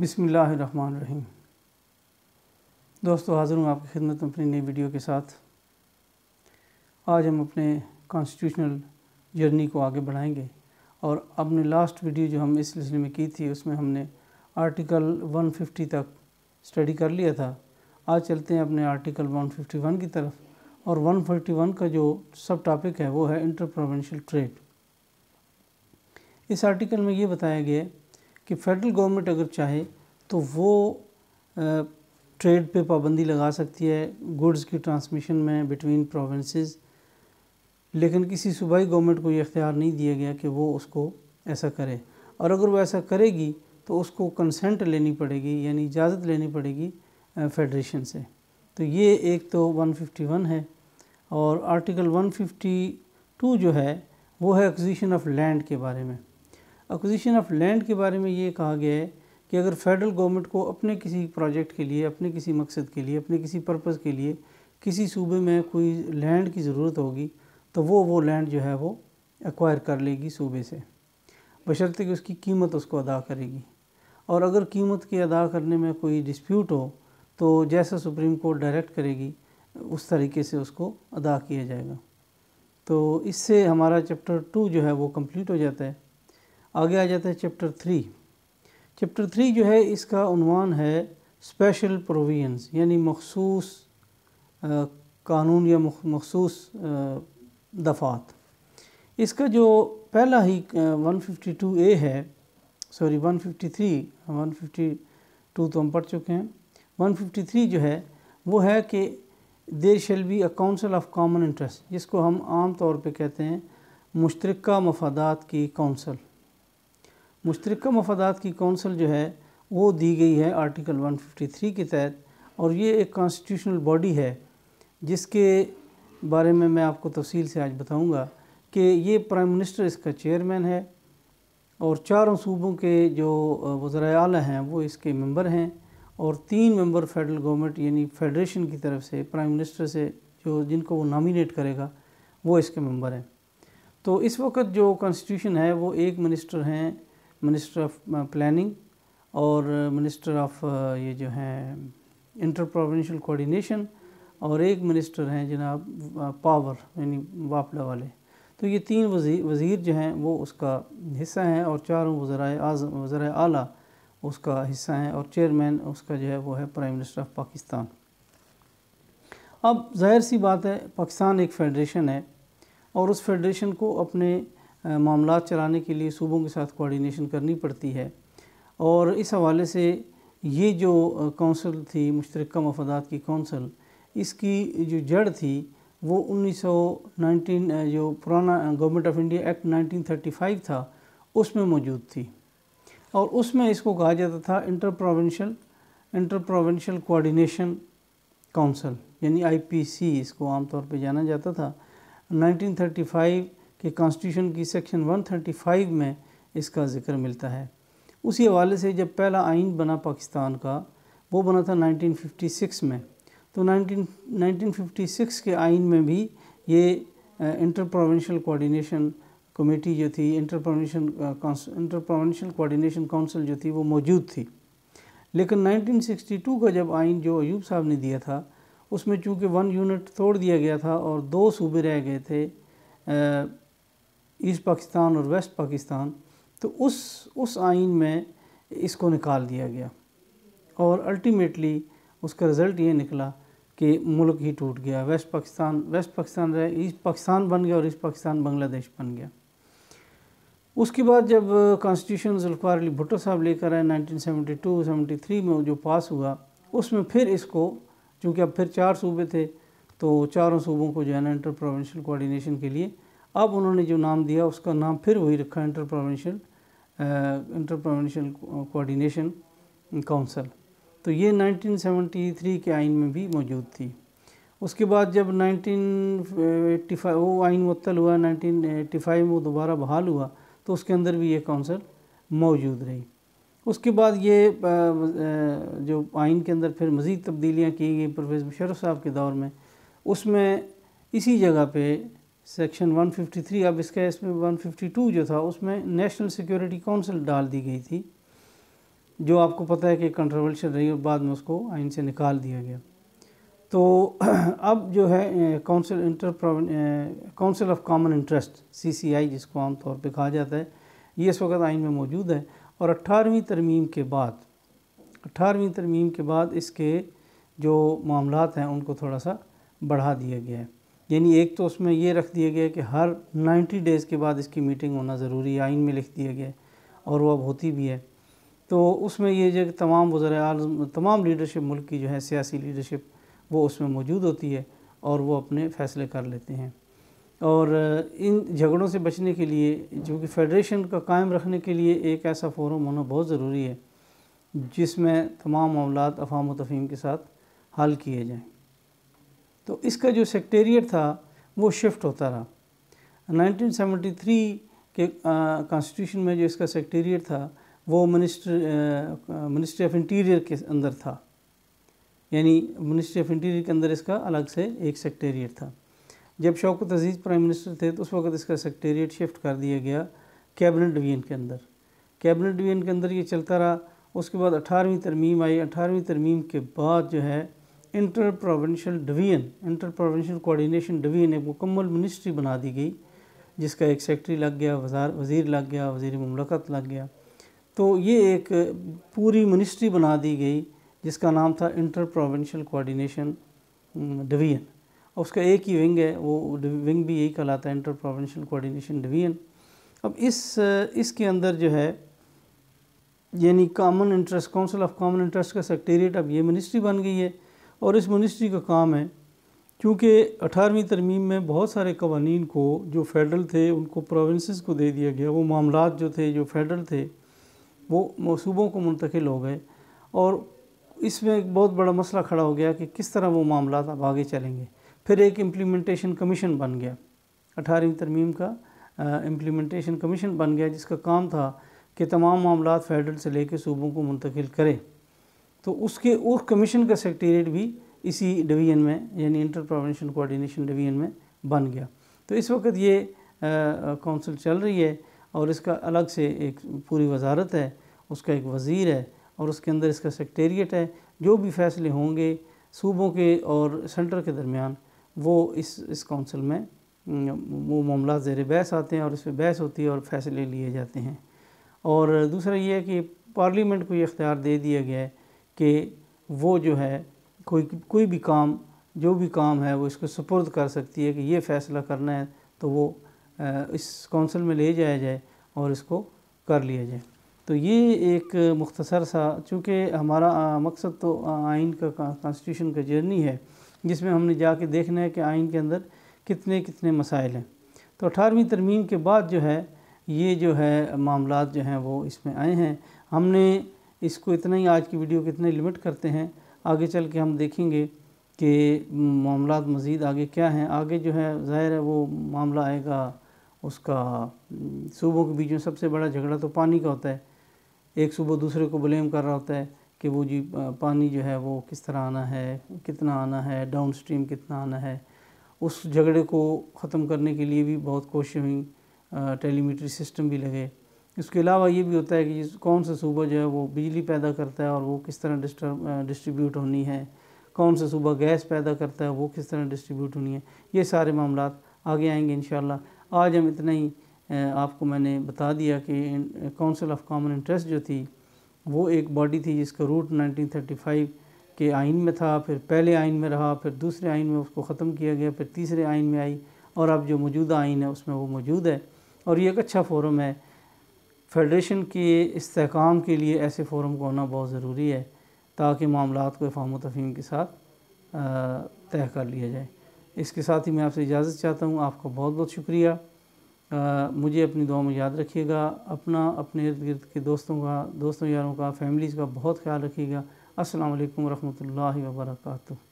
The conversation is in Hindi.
बिसमीम दोस्तों हाज़िर हूँ आपकी खिदमत में अपनी नई वीडियो के साथ आज हम अपने कॉन्स्टिट्यूशनल जर्नी को आगे बढ़ाएंगे और अपने लास्ट वीडियो जो हम इस सिलसिले में की थी उसमें हमने आर्टिकल 150 तक स्टडी कर लिया था आज चलते हैं अपने आर्टिकल 151 की तरफ और 151 का जो सब टॉपिक है वो है इंटर ट्रेड इस आर्टिकल में ये बताया गया कि फेडरल गवर्नमेंट अगर चाहे तो वो ट्रेड पे पाबंदी लगा सकती है गुड्स की ट्रांसमिशन में बिटवीन प्रोविंसेस लेकिन किसी सूबाई गवर्नमेंट को ये अख्तियार नहीं दिया गया कि वो उसको ऐसा करे और अगर वो ऐसा करेगी तो उसको कंसेंट लेनी पड़ेगी यानी इजाज़त लेनी पड़ेगी फेडरेशन से तो ये एक तो 151 है और आर्टिकल 152 जो है वो है एक्जिशन ऑफ लैंड के बारे में एक्विजिशन ऑफ लैंड के बारे में ये कहा गया है कि अगर फेडरल गवर्नमेंट को अपने किसी प्रोजेक्ट के लिए अपने किसी मकसद के लिए अपने किसी पर्पज़ के लिए किसी सूबे में कोई लैंड की ज़रूरत होगी तो वो वो लैंड जो है वो एक्वायर कर लेगी सूबे से बशर्ते कि उसकी कीमत उसको अदा करेगी और अगर कीमत के अदा करने में कोई डिस्प्यूट हो तो जैसा सुप्रीम कोर्ट डायरेक्ट करेगी उस तरीके से उसको अदा किया जाएगा तो इससे हमारा चैप्टर टू जो है वो कंप्लीट हो जाता है आगे आ जाता है चैप्टर थ्री चैप्टर थ्री जो है इसका उनवान है स्पेशल प्रोविजंस यानी मखसूस कानून या मखसूस दफ़ात इसका जो पहला ही वन फिफ्टी टू ए है sorry one fifty three one fifty two तो हम पढ़ चुके हैं वन फिफ्टी थ्री जो है वो है कि there shall be a council of common interest जिसको हम आम तौर पे कहते हैं मुश्तरक मफादात की काउंसिल मुश्तरक मफादात की कौंसल जो है वो दी गई है आर्टिकल 153 के तहत और ये एक कॉन्स्टिट्यूशनल बॉडी है जिसके बारे में मैं आपको तफसील से आज बताऊंगा कि ये प्राइम मिनिस्टर इसका चेयरमैन है और चारों सूबों के जो वज्रा अल हैं वो इसके मेंबर हैं और तीन मेंबर फेडरल गवर्नमेंट यानी फेडरेशन की तरफ से प्राइम मिनिस्टर से जो जिनको वो नामिनेट करेगा वो इसके मेंबर हैं तो इस वक्त जो कॉन्स्टिट्यूशन है वो एक मिनिस्टर हैं मिनिस्टर ऑफ प्लानिंग और मिनिस्टर uh, ऑफ uh, ये जो हैं इंटर प्रोविंशल कोऑर्डिनेशन और एक मिनिस्टर हैं जनाब पावर uh, यानी वापला वाले तो ये तीन वजी वज़ीर जो हैं वो उसका हिस्सा हैं और चारों वज़रा आज वज़रा अली उसका हिस्सा हैं और चेयरमैन उसका जो है वो है प्राइम मिनिस्टर ऑफ पाकिस्तान अब जाहिर सी बात है पाकिस्तान एक फेडरेशन है और उस फेडरेशन को अपने मामला चलाने के लिए सूबों के साथ कोऑर्डिनेशन करनी पड़ती है और इस हवाले से ये जो कौंसल थी मुश्तर मफादात की कौंसल इसकी जो जड़ थी वो 1919 जो पुराना गवर्नमेंट ऑफ इंडिया एक्ट 1935 था उसमें मौजूद थी और उसमें इसको कहा जाता था inter provincial inter provincial coordination council यानी आईपीसी इसको आमतौर पे जाना जाता था 1935 कि कॉन्स्टिट्यूशन की सेक्शन 135 में इसका ज़िक्र मिलता है उसी हवाले से जब पहला आइन बना पाकिस्तान का वो बना था 1956 में तो 19 1956 के आइन में भी ये इंटर प्रोविंशल कोऑर्डिनेशन कमेटी जो थी inter provincial inter provincial coordination council जो थी वो मौजूद थी लेकिन 1962 का जब आइन जो अयूब साहब ने दिया था उसमें चूँकि वन यूनिट तोड़ दिया गया था और दो सूबे रह गए थे ईस्ट पाकिस्तान और वेस्ट पाकिस्तान तो उस उस आइन में इसको निकाल दिया गया और अल्टीमेटली उसका रिज़ल्ट ये निकला कि मुल्क ही टूट गया वेस्ट पाकिस्तान वेस्ट पाकिस्तान रहे ईस्ट पाकिस्तान बन गया और ईस्ट पाकिस्तान बांग्लादेश बन गया उसके बाद जब कॉन्स्टिट्यूशन जुल्फ़ार अली भुट्टो साहब लेकर आए 1972 73 में जो पास हुआ उसमें फिर इसको चूँकि अब फिर चार सूबे थे तो चारों सूबों को जो है ना इंटर प्रोविंशियल कोऑर्डिनेशन के लिए अब उन्होंने जो नाम दिया उसका नाम फिर वही रखा inter provincial inter provincial coordination council तो ये 1973 के आइन में भी मौजूद थी उसके बाद जब 1985 वो आइन मतल हुआ 1985 में वो दोबारा बहाल हुआ तो उसके अंदर भी ये काउंसिल मौजूद रही उसके बाद ये जो आइन के अंदर फिर मज़ीद तब्दीलियाँ की गई प्रोफेसर मुशरफ साहब के दौर में उसमें इसी जगह पे सेक्शन 153 अब इसका इसमें 152 जो था उसमें नेशनल सिक्योरिटी काउंसिल डाल दी गई थी जो आपको पता है कि कंट्रोवर्शियल रही और बाद में उसको आइन से निकाल दिया गया तो अब जो है council inter council of common interest CCI जिसको आम तौर पर कहा जाता है ये इस वक्त आइन में मौजूद है और अट्ठारहवीं तरमीम के बाद अट्ठारहवीं तरमीम के बाद इसके जो मामला हैं उनको थोड़ा सा बढ़ा दिया गया है यानी एक तो उसमें ये रख दिया गया कि हर 90 डेज़ के बाद इसकी मीटिंग होना ज़रूरी है आइन में लिख दिया गया और वो अब होती भी है तो उसमें ये जो तमाम वजर तमाम लीडरशिप मुल्क की जो है सियासी लीडरशिप वो उसमें मौजूद होती है और वो अपने फैसले कर लेते हैं और इन झगड़ों से बचने के लिए जो कि फेडरेशन का कायम रखने के लिए एक ऐसा फोरम होना बहुत ज़रूरी है जिसमें तमाम मामला अफाम तफहीम के साथ हल किए जाएँ तो इसका जो सेक्टेरियट था वो शिफ्ट होता रहा 1973 के कॉन्स्टिट्यूशन में जो इसका सेक्टेरियट था वो मिनिस्टर मिनिस्ट्री ऑफ इंटीरियर के अंदर था यानी मिनिस्ट्री ऑफ इंटीरियर के अंदर इसका अलग से एक सेक्टेरियट था जब शौकत अजीज़ प्राइम मिनिस्टर थे तो उस वक्त इसका सेक्टेरियट शिफ्ट कर दिया गया कैबिनेट डिवीजन के अंदर कैबिनेट डिवीजन के अंदर ये चलता रहा उसके बाद अठारहवीं तरमीम आई अठारहवीं तरमीम के बाद जो है inter provincial division inter provincial coordination division एक मुकम्मल मिनिस्ट्री बना दी गई जिसका एक सेक्रेटरी लग गया वजार वज़ीर लग गया वजीर ममलकत लग गया तो ये एक पूरी मिनिस्ट्री बना दी गई जिसका नाम था इंटर प्रोविंशल कोऑर्डिनेशन डिवीजन उसका एक ही विंग है वो विंग भी यही कहलाता है इंटर प्रोविंशियल कोऑर्डिनेशन डिवीजन अब इस इसके अंदर जो है यानी common interest council of common interest का सेक्रेटेरिएट अब ये मिनिस्ट्री बन गई है और इस मिनिस्ट्री का काम है क्योंकि अठारहवीं तरमीम में बहुत सारे कवानीन को जो फेडरल थे उनको प्रोविंसेस को दे दिया गया वो मामला जो थे जो फेडरल थे वो सूबों को मुंतकिल हो गए और इसमें एक बहुत बड़ा मसला खड़ा हो गया कि किस तरह वो मामला अब आगे चलेंगे फिर एक इम्प्लीमेंटेशन कमीशन बन गया अठारहवीं तरमीम का इम्प्लीमेंटेशन कमीशन बन गया जिसका काम था कि तमाम मामला फेडरल से लेकर सूबों को मुंतकिल करें तो उसके उस कमीशन का सेक्रेटेरिएट भी इसी डिवीज़न में यानी इंटर प्रोवेंशन कोऑर्डिनेशन डिवीज़न में बन गया तो इस वक्त ये काउंसिल चल रही है और इसका अलग से एक पूरी वजारत है उसका एक वज़ीर है और उसके अंदर इसका सेक्रेटेरिएट है जो भी फैसले होंगे सूबों के और सेंटर के दरमियान वो इस इस काउंसिल में वो मामला ज़ेर बहस आते हैं और इस पर बहस होती है और फैसले लिए जाते हैं और दूसरा ये है कि पार्लियामेंट को ये इख्तियार दे दिया गया है कि वो जो है कोई कोई भी काम जो भी काम है वो इसको सुपुर्द कर सकती है कि ये फ़ैसला करना है तो वो इस कौंसिल में ले जाया जाए और इसको कर लिया जाए तो ये एक मुख्तसर सा चूँकि हमारा मकसद तो आइन का कॉन्स्टिट्यूशन का जर्नी है जिसमें हमने जाके देखना है कि आइन के अंदर कितने कितने मसाइल हैं तो अठारहवीं तरमीम के बाद जो है ये जो है मामला जो हैं वो इसमें आए हैं हमने इसको इतना ही आज की वीडियो को इतना लिमिट करते हैं आगे चल के हम देखेंगे कि मामला मज़ीद आगे क्या हैं आगे जो है ज़ाहिर है वो मामला आएगा उसका सूबों के बीच में सबसे बड़ा झगड़ा तो पानी का होता है एक सुबह दूसरे को ब्लेम कर रहा होता है कि वो जी पानी जो है वो किस तरह आना है कितना आना है डाउन स्ट्रीम कितना आना है उस झगड़े को ख़त्म करने के लिए भी बहुत कोशिश हुई टेलीमीटरी सिस्टम भी लगे इसके अलावा ये भी होता है कि कौन सा सूबा जो है वो बिजली पैदा करता है और वो किस तरह डिस्टर्ब डिस्ट्रीब्यूट होनी है कौन सा सूबा गैस पैदा करता है वो किस तरह डिस्ट्रीब्यूट होनी है ये सारे मामला आगे आएंगे इन आज हम इतना ही आपको मैंने बता दिया कि काउंसिल ऑफ कॉमन इंटरेस्ट जो थी वो एक बॉडी थी जिसका रूट 1935 के आइन में था फिर पहले आइन में रहा फिर दूसरे आइन में उसको ख़त्म किया गया फिर तीसरे आइन में आई और अब जो मौजूदा आइन है उसमें वो मौजूद है और ये एक अच्छा फोरम है फेडरेशन के इसकाम के लिए ऐसे फोरम को होना बहुत ज़रूरी है ताकि मामला को फाम तफीम के साथ तय कर लिया जाए इसके साथ ही मैं आपसे इजाज़त चाहता हूँ आपका बहुत बहुत शुक्रिया आ, मुझे अपनी दुआ में याद रखिएगा अपना अपने इर्द गिर्द के दोस्तों का दोस्तों यारों का फैमिलीज़ का बहुत ख्याल रखिएगा असलकम वरहमल वर्का